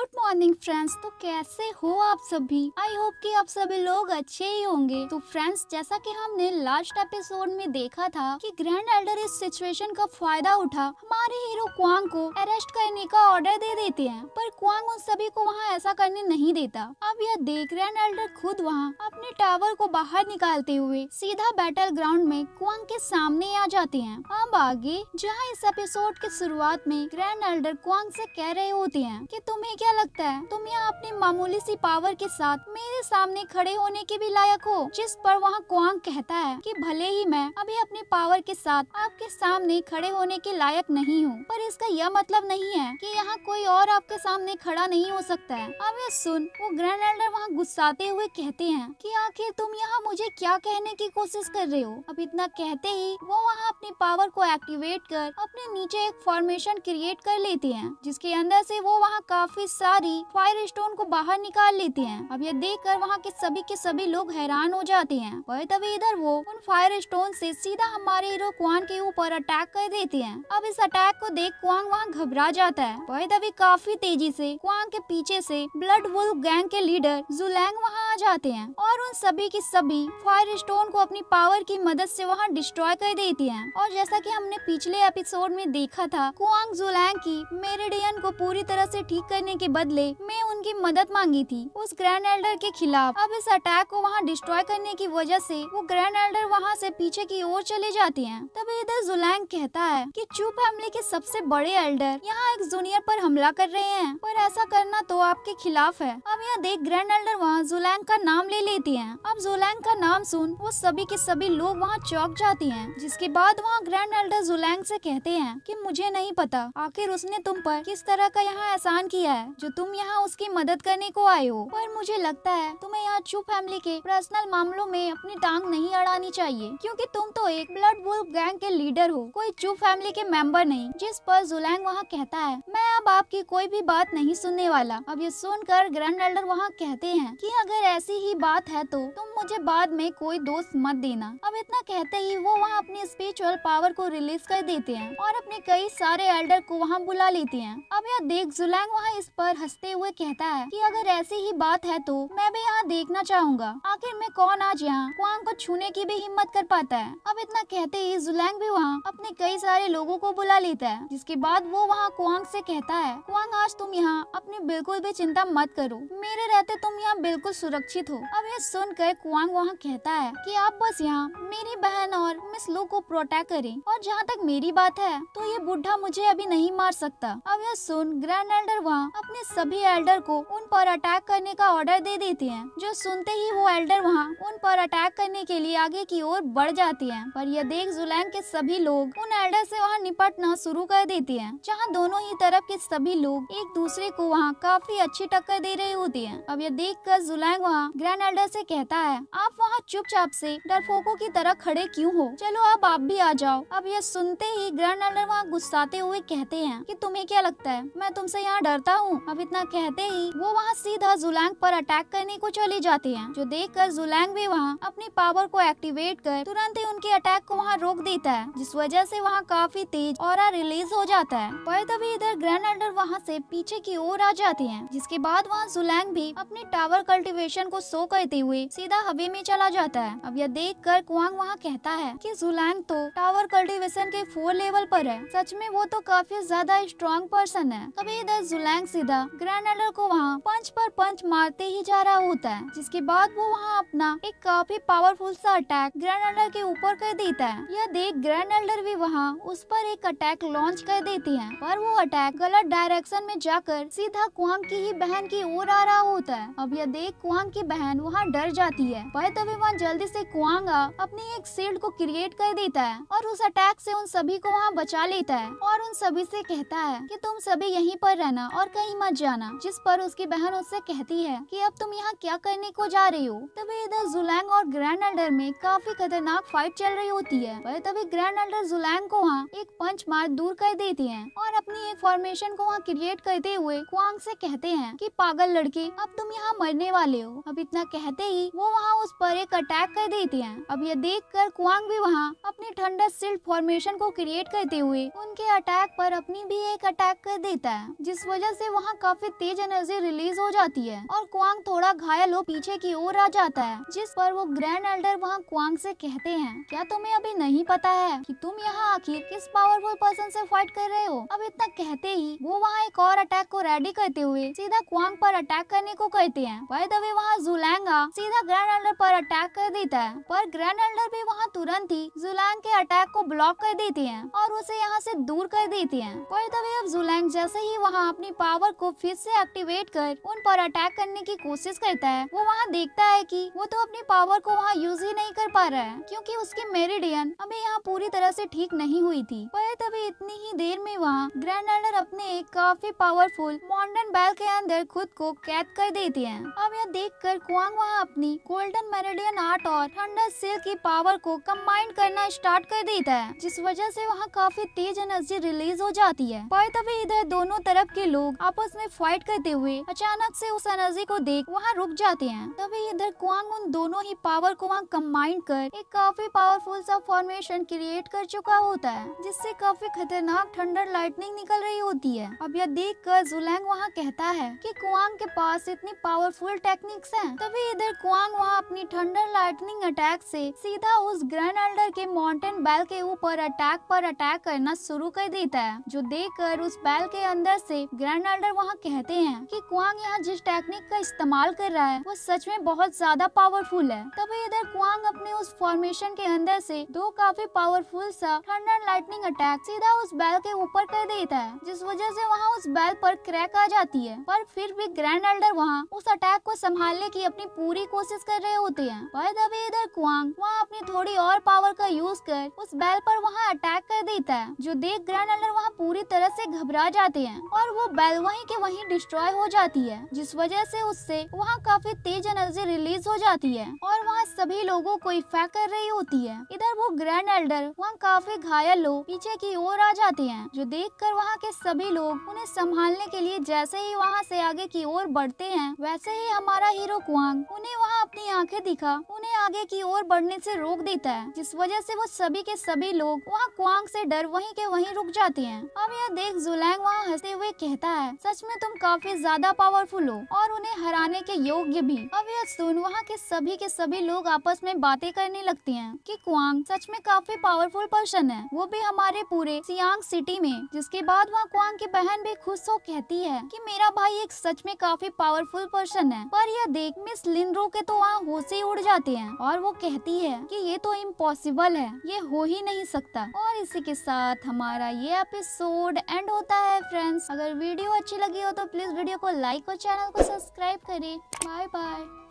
Good morning friends तो कैसे हो आप सभी आई होप कि आप सभी लोग अच्छे ही होंगे तो फ्रेंड्स जैसा कि हमने लास्ट एपिसोड में देखा था कि ग्रैंड एल्डर इस सिचुएशन का फायदा उठा हमारे हीरो क्वांग को अरेस्ट करने का ऑर्डर दे देते हैं पर क्वांग उन सभी को वहाँ ऐसा करने नहीं देता अब यह देख ग्रैंड एल्डर खुद वहाँ अपने टावर को बाहर निकालते हुए सीधा बैटल ग्राउंड में क्वांग के सामने आ जाते हैं अब आगे जहाँ इस एपिसोड के शुरुआत में ग्रैंड एल्डर क्वांग से कह रहे होते हैं कि तुम्हें क्या क्या लगता है तुम यहाँ अपनी मामूली सी पावर के साथ मेरे सामने खड़े होने के भी लायक हो जिस पर वहाँ क्वांग कहता है कि भले ही मैं अभी अपनी पावर के साथ आपके सामने खड़े होने के लायक नहीं हूँ पर इसका यह मतलब नहीं है कि यहाँ कोई और आपके सामने खड़ा नहीं हो सकता है अब यह सुन वो ग्रैंड एल्डर वहाँ गुस्साते हुए कहते हैं कि आखिर तुम यहाँ मुझे क्या कहने की कोशिश कर रहे हो अब इतना कहते ही वो वहाँ अपनी पावर को एक्टिवेट कर अपने नीचे एक फॉर्मेशन क्रिएट कर लेते हैं जिसके अंदर से वो वहाँ काफी सारी फायर स्टोन को बाहर निकाल लेती हैं। अब यह देख कर वहाँ के सभी के सभी लोग हैरान हो जाते हैं वह तभी इधर वो उन फायर स्टोन से सीधा हमारे हीरो क्वान के ऊपर अटैक कर देती हैं। अब इस अटैक को देख क्वांग वहाँ घबरा जाता है वह तभी काफी तेजी से क्वांग के पीछे से ब्लड वुल्फ गैंग के लीडर जुलैंग वहाँ आ जाते हैं और उन सभी की सभी फायर स्टोन को अपनी पावर की मदद से वहाँ डिस्ट्रॉय कर देती है और जैसा की हमने पिछले एपिसोड में देखा था कुआंग जुलैंग की मेरेडियन को पूरी तरह से ठीक करने के बदले मैं उनकी मदद मांगी थी उस ग्रैंड एल्डर के खिलाफ अब इस अटैक को वहाँ डिस्ट्रॉय करने की वजह से वो ग्रैंड एल्डर वहाँ से पीछे की ओर चले जाते हैं तभी इधर जुलैंग कहता है कि चू फैमिली के सबसे बड़े एल्डर यहाँ एक जूनियर पर हमला कर रहे हैं पर ऐसा करना तो आपके खिलाफ है अब यह देख ग्रैंड एल्डर वहाँ जुलैंग का नाम ले लेती है अब जुलैंग का नाम सुन वो सभी के सभी लोग वहाँ चौक जाती है जिसके बाद वहाँ ग्रैंड एल्डर जुलैंग से कहते हैं कि मुझे नहीं पता आखिर उसने तुम पर किस तरह का यहाँ एहसान किया है जो तुम यहाँ उसकी मदद करने को आए हो पर मुझे लगता है तुम्हें यहाँ चू फैमिली के पर्सनल मामलों में अपनी टांग नहीं अड़ानी चाहिए क्योंकि तुम तो एक ब्लड वुल्फ गैंग के लीडर हो कोई चू फैमिली के मेंबर नहीं जिस पर जुलैंग वहाँ कहता है मैं अब आपकी कोई भी बात नहीं सुनने वाला अब ये सुनकर ग्रैंड एल्डर वहाँ कहते हैं की अगर ऐसी ही बात है तो तुम मुझे बाद में कोई दोस्त मत देना अब इतना कहते ही वो वहाँ अपनी स्पिरिचुअल पावर को रिलीज कर देते हैं और अपने कई सारे एल्डर को वहाँ बुला लेते हैं अब यह देख जुलैंग वहाँ इस पर पर हंसते हुए कहता है कि अगर ऐसी ही बात है तो मैं भी यहाँ देखना चाहूँगा आखिर में कौन आज यहाँ क्वांग को छूने की भी हिम्मत कर पाता है अब इतना कहते ही जुलैंग भी वहाँ अपने कई सारे लोगो को बुला लेता है जिसके बाद वो वहाँ क्वांग ऐसी कहता है क्वांग आज तुम यहाँ अपनी बिल्कुल भी चिंता मत करो मेरे रहते तुम यहाँ बिल्कुल सुरक्षित हो अब यह सुनकर क्वांग वहाँ कहता है की आप बस यहाँ मेरी बहन और मिस लू को प्रोटेक्ट करें और जहाँ तक मेरी बात है तो ये बुढ़ा मुझे अभी नहीं मार सकता अब यह सुन ग्रैंड एल्डर वहाँ अपने अपने सभी एल्डर को उन पर अटैक करने का ऑर्डर दे देती है जो सुनते ही वो एल्डर वहाँ उन पर अटैक करने के लिए आगे की ओर बढ़ जाती है पर यह देख जुलैंग के सभी लोग उन एल्डर से वहाँ निपटना शुरू कर देती है जहाँ दोनों ही तरफ के सभी लोग एक दूसरे को वहाँ काफी अच्छी टक्कर दे रही होती है अब यह देख कर जुलैंग वहाँ ग्रैंड एल्डर से कहता है आप वहाँ चुपचाप से डरफोको की तरह खड़े क्यूँ हो चलो अब आप भी आ जाओ अब यह सुनते ही ग्रैंड एल्डर वहाँ गुस्साते हुए कहते हैं कि तुम्हें क्या लगता है मैं तुमसे यहाँ डरता हूँ अब इतना कहते ही वो वहाँ सीधा जुलैंग पर अटैक करने को चली जाती है जो देख कर जुलैंग भी वहाँ अपनी पावर को एक्टिवेट कर तुरंत ही उनके अटैक को वहाँ रोक देता है जिस वजह से वहाँ काफी तेज और रिलीज हो जाता है पर तभी इधर ग्रैंड एल्डर वहाँ से पीछे की ओर आ जाती है जिसके बाद वहाँ जुलैंग भी अपने टावर कल्टिवेशन को सो करते हुए सीधा हवे में चला जाता है अब यह देख कर कुआंग वहाँ कहता है कि जुलैंग तो टावर कल्टिवेशन के फोर लेवल पर है सच में वो तो काफी ज्यादा स्ट्रॉन्ग पर्सन है तभी इधर जुलैंग सीधा ज्यादा ग्रैंड को वहाँ पंच पर पंच मारते ही जा रहा होता है जिसके बाद वो वहाँ अपना एक काफी पावरफुल सा अटैक ग्रैंड के ऊपर कर देता है यह देख ग्रैंड एल्डर भी वहाँ उस पर एक अटैक लॉन्च कर देती है पर वो अटैक गलत डायरेक्शन में जाकर सीधा कुआंग की ही बहन की ओर आ रहा होता है अब यह देख कुआंग की बहन वहाँ डर जाती है पर तभी वहाँ जल्दी से कुआंगा अपनी एक सील्ड को क्रिएट कर देता है और उस अटैक से उन सभी को वहाँ बचा लेता है और उन सभी से कहता है कि तुम सभी यहीं पर रहना और कहीं मत जाना जिस पर उसकी बहन उससे कहती है कि अब तुम यहाँ क्या करने को जा रही हो तभी इधर जुलैंग और ग्रैंड एल्डर में काफी खतरनाक फाइट चल रही होती है पर तभी ग्रैंड एल्डर जुलैंग को वहाँ एक पंच मार दूर कर देती है और अपनी एक फॉर्मेशन को वहाँ क्रिएट करते हुए क्वांग से कहते हैं कि पागल लड़के अब तुम यहाँ मरने वाले हो अब इतना कहते ही वो वहाँ उस पर एक अटैक कर देती है अब यह देख कर क्वांग भी वहाँ अपने ठंडा सिल्ट फॉर्मेशन को क्रिएट करते हुए उनके अटैक पर अपनी भी एक अटैक कर देता है जिस वजह से वहाँ जहाँ काफी तेज एनर्जी रिलीज हो जाती है और क्वांग थोड़ा घायल हो पीछे की ओर आ जाता है जिस पर वो ग्रैंड एल्डर वहाँ क्वांग से कहते हैं क्या तुम्हें अभी नहीं पता है कि तुम यहाँ आखिर किस पावरफुल पर्सन से फाइट कर रहे हो अब इतना कहते ही वो वहाँ एक और अटैक को रेडी करते हुए सीधा क्वांग पर अटैक करने को कहते हैं बाय दबे वहाँ जुलैंगा सीधा ग्रैंड एल्डर पर अटैक कर देता है पर ग्रैंड एल्डर भी वहाँ तुरंत ही जुलैंग के अटैक को ब्लॉक कर देते हैं और उसे यहाँ से दूर कर देते हैं बाय दबे अब जुलैंग जैसे ही वहाँ अपनी पावर को फिर से एक्टिवेट कर उन पर अटैक करने की कोशिश करता है वो वहाँ देखता है कि वो तो अपनी पावर को वहाँ यूज ही नहीं कर पा रहा है क्योंकि उसकी मेरिडियन अभी यहाँ पूरी तरह से ठीक नहीं हुई थी पर तभी इतनी ही देर में वहाँ ग्रैंड एल्डर अपने एक काफी पावरफुल मॉडर्न बैल के अंदर खुद को कैद कर देती है अब यह देख कर कुआंग वहाँ अपनी गोल्डन मेरेडियन आर्ट और थंडर सेल की पावर को कम्बाइंड करना स्टार्ट कर देता है जिस वजह से वहाँ काफी तेज एनर्जी रिलीज हो जाती है पर तभी इधर दोनों तरफ के लोग आपस में फाइट करते हुए अचानक से उस एनर्जी को देख वहाँ रुक जाते हैं तभी इधर क्वांग उन दोनों ही पावर को वहाँ कम्बाइंड कर एक काफी पावरफुल सा फॉर्मेशन क्रिएट कर चुका होता है जिससे काफी खतरनाक थंडर लाइटनिंग निकल रही होती है अब यह देख कर जुलैंग वहाँ कहता है की क्वांग के पास इतनी पावरफुल टेक्निक्स है तभी इधर क्वांग वहाँ अपनी थंडर लाइटनिंग अटैक से सीधा उस ग्रैंड एल्डर के माउंटेन बैल के ऊपर अटैक पर अटैक करना शुरू कर देता है जो देख कर उस बैल के अंदर से ग्रैंड एल्डर वहाँ कहते हैं कि कुआंग यहाँ जिस टेक्निक का इस्तेमाल कर रहा है वो सच में बहुत ज्यादा पावरफुल है तभी इधर कुआंग अपने उस फॉर्मेशन के अंदर से दो काफी पावरफुल सा थंडर लाइटनिंग अटैक सीधा उस बैल के ऊपर कर देता है जिस वजह से वहाँ उस बैल पर क्रैक आ जाती है पर फिर भी ग्रैंड एल्डर वहाँ उस अटैक को संभालने की अपनी पूरी कोशिश कर रहे होते हैं पर तभी इधर कुआंग वहाँ अपनी थोड़ी और पावर का यूज कर उस बैल पर वहाँ अटैक कर देता है जो देख ग्रैंड एल्डर वहाँ पूरी तरह से घबरा जाते हैं और वो बैल वही के वहीं डिस्ट्रॉय हो जाती है जिस वजह से उससे वहाँ काफी तेज एनर्जी रिलीज हो जाती है और वहाँ सभी लोगों को इफेक्ट कर रही होती है इधर वो ग्रैंड एल्डर वहाँ काफी घायल हो पीछे की ओर आ जाते हैं जो देख कर वहाँ के सभी लोग उन्हें संभालने के लिए जैसे ही वहाँ से आगे की ओर बढ़ते हैं वैसे ही हमारा हीरो कुआंग उन्हें वहाँ अपनी आंखें दिखा उन्हें आगे की ओर बढ़ने से रोक देता है जिस वजह से वो सभी के सभी लोग वहाँ कुआंग से डर वहीं के वहीं रुक जाते हैं अब यह देख जुलैंग वहाँ हंसते हुए कहता है सच जिसमें तुम काफी ज्यादा पावरफुल हो और उन्हें हराने के योग्य भी अब यह सुन वहाँ के सभी के सभी लोग आपस में बातें करने लगती हैं कि क्वांग सच में काफी पावरफुल पर्सन है वो भी हमारे पूरे सियांग सिटी में जिसके बाद वहाँ कुआंग की बहन भी खुश हो कहती है की मेरा भाई एक सच में काफी पावरफुल पर्सन है पर यह देख मिस लिंद्रो के तो वहाँ होश ही उड़ जाते हैं और वो कहती है की ये तो इम्पॉसिबल है ये हो ही नहीं सकता और इसी के साथ हमारा ये एपिसोड एंड होता है फ्रेंड्स अगर वीडियो अच्छी लगी हो तो प्लीज़ वीडियो को लाइक और चैनल को सब्सक्राइब करें बाय बाय